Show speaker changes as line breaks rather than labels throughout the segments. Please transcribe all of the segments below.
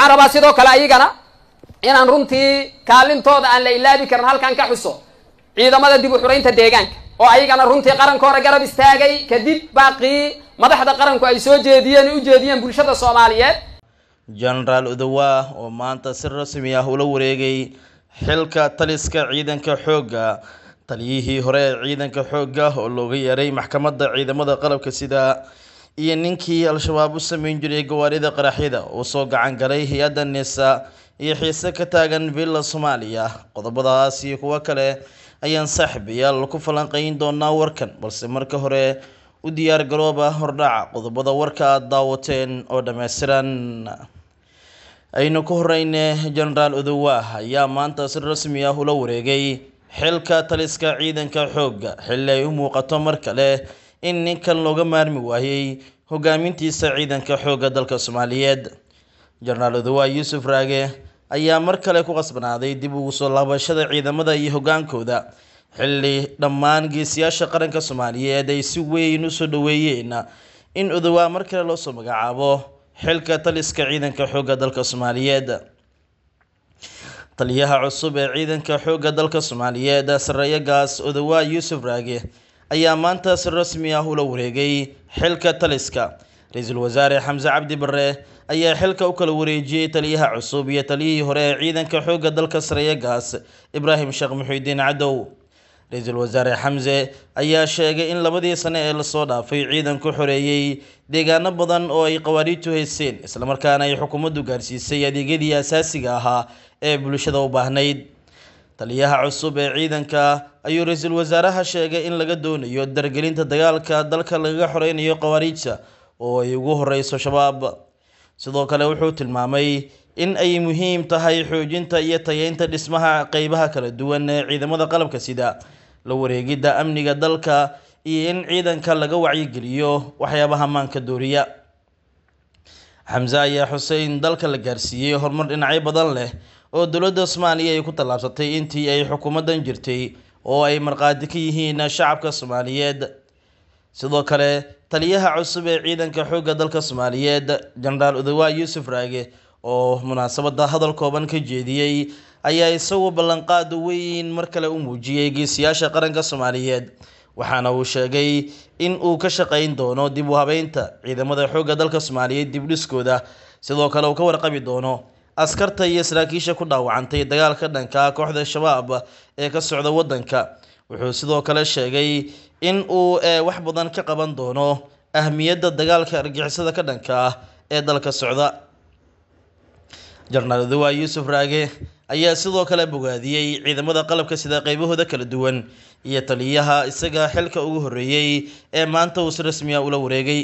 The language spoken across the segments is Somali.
waxaan rabaa sidoo kale ayagana inaan runtii kaalintooda aan la ilaabi karin halkan ka xuso ciidamada dib u xuraynta deegaanka oo ayagana runtii qaranka hore garab istaagay kadib baaqii madaxda qaranku ay soo jeediyeen ay u jeediyeen bulshada soomaaliyeed jenaraal udawa oo maanta si rasmi ah ula wareegay xilka taliska ciidanka xoogga taliyihii hore ee ciidanka xoogga oo looga yeeray maxkamadda ciidamada qalabka sida iyo ninkii al-shabaab u sameyn jiray gawaarida qaraxyada uu soo gacan galay hay-adda nisa iyo xiise ka taagan villa soomaaliya qodobadaas iyo kuwo kale ayaan saaxiibayaal ku falanqayn doonaa warkan balse marka hore u diyaar garooba hordhaca qodobada warka aada daawateen oo dhammaystiran aynu ku horeyne jenaraal udowaah ayaa maanta si rasmi ah ula wareegay xilka taliska ciidanka xoogga xilli ay u muuqato mar kale in ninkan looga maarmi waayey hogaamintiisa ciidanka xoogga dalka soomaaliyeed jenaraal odowa yuusuf raage ayaa mar kale ku qasbanaaday dib ugu soo laabashada ciidamada iyo hogaankooda xilli dhammaan geesiyaasha qaranka soomaaliyeed ay si weyn usoo dhaweeyeen in odowaa mar kale loosoo magacaabo xilka taliska ciidanka xoogga dalka soomaaliyeed taliyaha cusub ee ciidanka xoogga dalka soomaaliyeed sareeyagaas odowaa yuusuf raage ayaa maanta si rasmi ah ula wareegay xilka taliska ra-iisul wasaare xamse cabdi barre ayaa xilka u kala wareejiyey taliyaha cusub iyo taliyihii hore ee ciidanka xoogga dalka sareeya gaas ibraahim sheekh muxiudiin cadow ra-iisul wasaare xamse ayaa sheegay in labadii sane ee lasoo dhaafay ciidanku xoreeyey deegaano badan oo ay qawaariidtu hayseen islamarkaana ay xukuumaddu gaarsiisay adeegyadii asaasiga ahaa ee bulshada u baahnayd taliyaha cusub ee ciidanka ayuu ra-iisul wasaaraha sheegay in laga doonayo dargelinta dagaalka dalka lagaga xoreynayo khawariijta oo ay ugu horeyso shabaab sidoo kale wuxuu tilmaamay in ay muhiim tahay xoojinta iyo tayeynta dhismaha qeybaha kala duwan ee ciidamada qalabka sida la wareegidda amniga dalka iyo in ciidanka laga wacyigeliyo waxyaabaha maanka dooriya xamse ayaa xuseen dalka la gaarsiiyey horumar dhinacyo badan leh oo dowladda soomaaliya ay ku tallaabsatay intii ay xukuumaddan jirtay oo ay markhaati ka yihiin shacabka soomaaliyeed sidoo kale taliyaha cusub ee ciidanka xoogga dalka soomaaliyeed jenaraal udawaa yuusuf raage oo munaasabada hadal kooban ka jeediyey ayaa isagu ballanqaad weyn mar kale u muujiyey geesiyaasha qaranka soomaaliyeed waxaana uu sheegay in uu ka shaqeyn doono dib u habeynta ciidamada xoogga dalka soomaaliyeed dibdhiskooda sidoo kale uu ka warqabi doono askarta iyo saraakiisha ku dhaawacantay dagaalka dhanka kooxda shabaab ee ka socda waddanka wuxuu sidoo kale sheegay in uu eh, wax badan ka qaban doono ahmiyadda dagaalka argixisada ka dhanka ah ee dalka socda jarnaal duwa yuusuf raage ayaa sidoo kale bogaadiyey ciidamada qalabka sida qeybahooda kala duwan iyo taliyaha isaga xilka ugu horreeyey ee maanta uu si rasmiya ula wareegay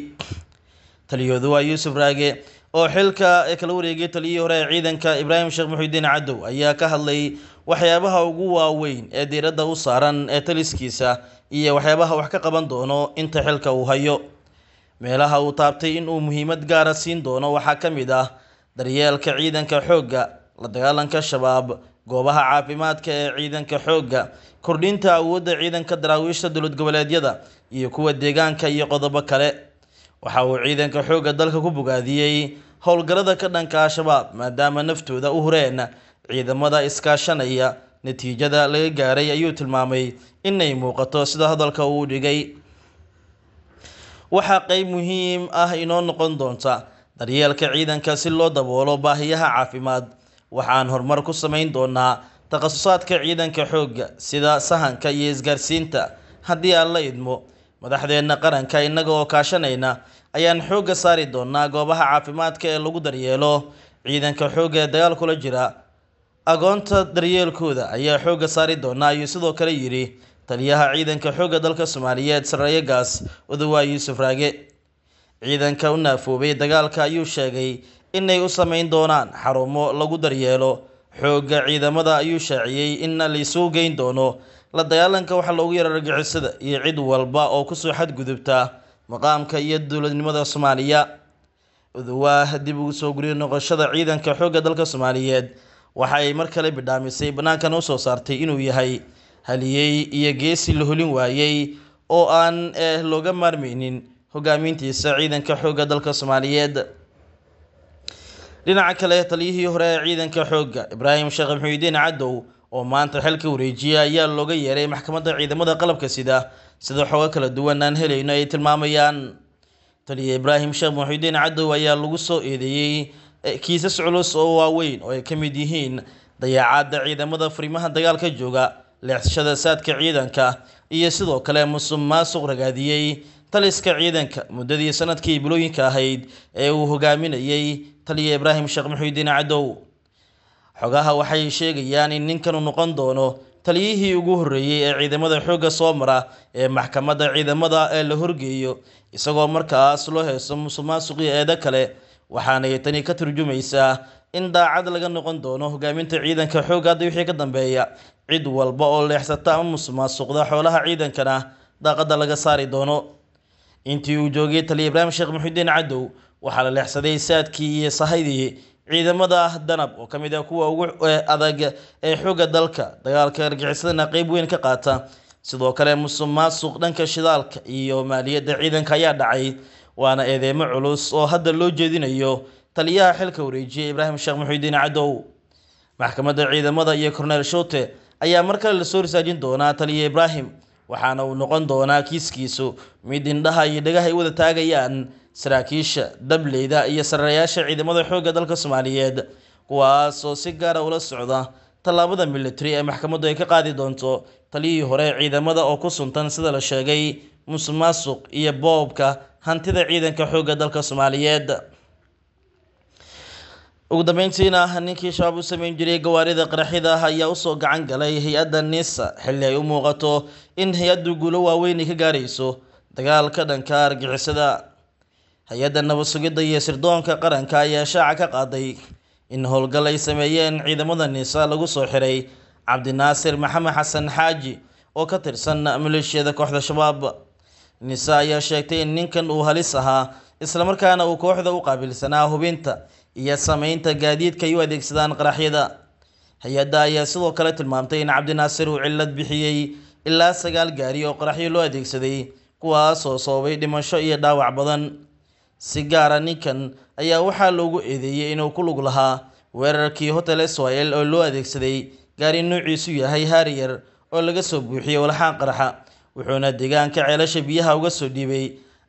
taliyaduwa yuusuf raage oo xilka ee kala wareegay taliyihii hore ee ciidanka ibraahim sheekh muxuudiin cadow ayaa ka hadlay waxyaabaha ugu waaweyn ee diiradda u saaran ee taliskiisa iyo waxyaabaha wax ka qaban doono inta xilka uu hayo meelaha uu taabtay inuu muhiimad gaara siin doono waxaa ka mid ah daryeelka ciidanka xoogga la dagaalanka shabaab goobaha caafimaadka ee ciidanka xoogga kordhinta awoodda ciidanka daraawiishta dowlad goboleedyada iyo kuwa deegaanka iyo qodobo kale waxa uu ciidanka xoogga dalka ku bogaadiyey howlgallada ka dhanka al-shabaab maadaama naftooda u hureen ciidamada iskaashanaya natiijada laga gaaray ayuu tilmaamay inay muuqato sida hadalka uu dhigay waxaa qeyb muhiim ah inoo noqon doonta daryeelka ciidanka si loo daboolo baahiyaha caafimaad waxaan horumar ku samayn doonaa takhasusaadka ciidanka xoogga sida sahanka iyo isgaarsiinta haddii aan la idmo madaxdeenna qaranka innaga oo kaashanayna ayaan xoogga saari doonaa goobaha caafimaadka ee lagu daryeelo ciidanka xoogga ee dagaalkula jira agoonta daryeelkooda ayaa xoogga saari doonaa ayuu sidoo kale yidhi taliyaha ciidanka xoogga dalka soomaaliyeed sareeyegaas udawaa yuusuf raage ciidanka u naafoobay dagaalka ayuu sheegay inay u sameyn doonaan xarumo lagu daryeelo xoogga ciidamada ayuu shaaciyey inna laysoo geyn doono la dagaalanka waxa loogu yara argagixisada iyo cid walba oo kusoo xadgudubta maqaamka iyo dowladnimada soomaaliya uduwaah dib ugu soo guriyo noqoshada ciidanka xoogga dalka soomaaliyeed waxaay mar kale bidhaamisay banaankan usoo saartay inuu yahay haliyey iyo geesi la holin waayey oo aan eh, looga maarmeynin hogaamiintiisa ciidanka xoogga dalka soomaaliyeed dhinaca kale taliyihii hore ee ciidanka xoogga ibraahim sheekh muxuyiddiin cadow oo maanta xilka wareejiyay ayaa looga yeeray maxkamadda ciidamada qalabka sida sida xoogo kala duwan aan helayno ay tilmaamayaan taliya ibraahim sheekh muxuyiddiin cadow ayaa lagu soo eedeeyey eh, kiisas culus oo waaweyn oo ay ka mid yihiin dayaacadda ciidamada furimaha dagaalka jooga leexsashada saadka ciidanka iyo sidoo kale musuq maasuq ragaadiyey taliska ciidanka muddadii sanadkii bilooyinka ahayd ee uu hogaaminayay taliya ibraahim sheekh muxuudiin cadow xogaha waxay sheegayaan in ninkanu noqon doono taliyihii ugu horreeyey ee ciidamada xoogga soo mara ee maxkamadda ciidamada ee la horgeeyo isagoo markaas loo heeso musuqmaasuqii eeda kale waxaanay tani ka turjumaysaa in daacad laga noqon doono hogaaminta ciidanka xoogga hadda wixii ka dambeeya cid walba oo leexsata ama musuqmaasuqda xoolaha ciidankana daaqadda laga saari doono intii uu joogay taliya ibraahim sheekh muxudiin cadow waxaa la leexsaday saadkii iyo sahaydii ciidamada danab oo ka mid ah kuwa ugu adag ee xoogga dalka dagaalka argixisadana qeyb weyn ka qaata sidoo kale musuq maasuq dhanka shidaalka iyo maaliyadda ciidanka ayaa dhacay waana eedeymo culus oo hadda loo jeedinayo taliyaha xilka wareejiyay ibraahim sheekh muxudiin cadow maxkamadda ciidamada iyo corneel shoote ayaa mar kale lasoo risaajin doonaa taliye ibraahim waxaana uu noqon doonaa kiiskiisu mid indhaha iyo ay wada taagayaan saraakiisha dableyda iyo sarayaasha ciidamada xoogga dalka soomaaliyeed kuwaasoo si gaara ah ula socda tallaabada military ee maxkamaddu ay ka qaadi doonto taliyihii hore ciidamada oo ku suntan sida la sheegay musuq iyo boobka hantida ciidanka xoogga dalka soomaaliyeed ugu dambeyntiina ninkii shabaab u sameyn jiray gawaarida qaraxyada ah ayaa usoo gacan galay hay-adda nisa xilli ay u muuqato in hay-addu guulo waaweyni ka gaarayso dagaalka dhanka argixisada hay-adda nabadsugidda iyo sirdoonka qaranka ayaa shaaca ka qaaday in howlgal ay sameeyeen ciidamada nisa lagu soo xiray cabdinaasir maxamed xasan xaaji oo ka tirsan maleeshiyada kooxda shabaab nisa ayaa sheegtay in ninkan uu halis ahaa islamarkaana uu kooxda u qaabilsanaa hubinta iyo sameynta gaadiidka ay u adeegsadaan qaraxyada hay-adda ayaa sidoo kale tilmaamtay in cabdinaasir uu cillad bixiyey ilaa sagaal gaari oo qaraxyo loo adeegsaday kuwaasoo oo sababay dhimasho iyo dhaawac badan si gaara ah ninkan ayaa waxaa loogu eedeeyey inuu ku lug lahaa weerarkii hotel israel oo loo adeegsaday gaari nuuciisu yahay haariyar oo laga soo buuxiyey walxaan qaraxa wuxuuna deegaanka ceelasha biyaha uga soo dhiibay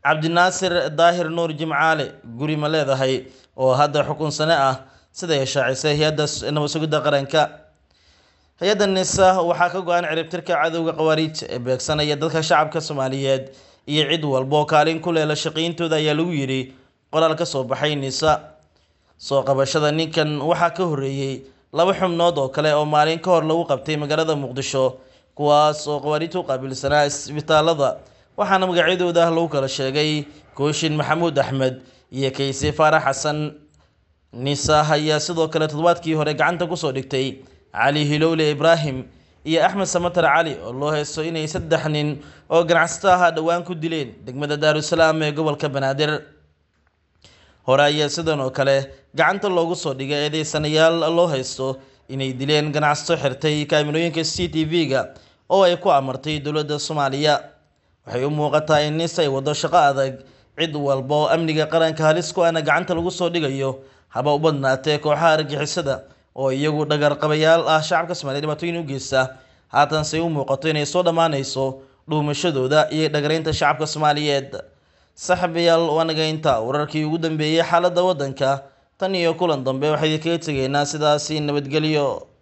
cabdinaasir daahir nuur jimcaale guri ma leedahay oo hadda xukun sane ah siday shaacisay hay-adda nabadsugidda qaranka hay-adda nisa waxaa ka go-an ciribtirka cadowga khawaariij ee beegsanaya dadka shacabka soomaaliyeed iyo cid walbo kaalin ku leela shaqiyintooda ayaa lagu yidhi qoraal ka soo baxay nisa soo qabashada ninkan waxaa ka horreeyey laba xubnood oo kale oo maalin ka hor lagu qabtay magaalada muqdisho kuwaas oo khawaarijta u qaabilsanaa isbitaalada waxaana magacyadooda ah lagu kala sheegay kooshin maxamuud axmed iyo kayse faarax xasan nisaah ayaa sidoo kale toddobaadkii hore gacanta kusoo dhigtay cali hilowle ibraahim iyo axmed samatar cali oo loo heeso inay saddex nin oo ganacsato ahaa dhowaan ku dileen degmada daarusalaam ee gobolka banaadir hore ayaa sidan oo kale gacanta loogu soo dhigay eedeysanayaal loo haysto inay dileen ganacsato xirtay kaamirooyinka c t v-ga oo ay ku amartay dowladda soomaaliya waxay u muuqataa in nisay waddo shaqo adag cid walba oo amniga qaranka halis ku ana gacanta lagu soo dhigayo haba u badnaatee kooxaha argixisada oo iyagu dhagarqabayaal ah shacabka soomaaliya dhibaatooyin u geysta haatanse u muuqato inay soo dhammaanayso dhuumashadooda iyo dhagaraynta shacabka soomaaliyeed saxbayaal wanaga intaa wararkii ugu dambeeyey xaaladda waddanka tan iyo kulan dambe waxaydi kaga tegeynaa sidaasi nabadgelyo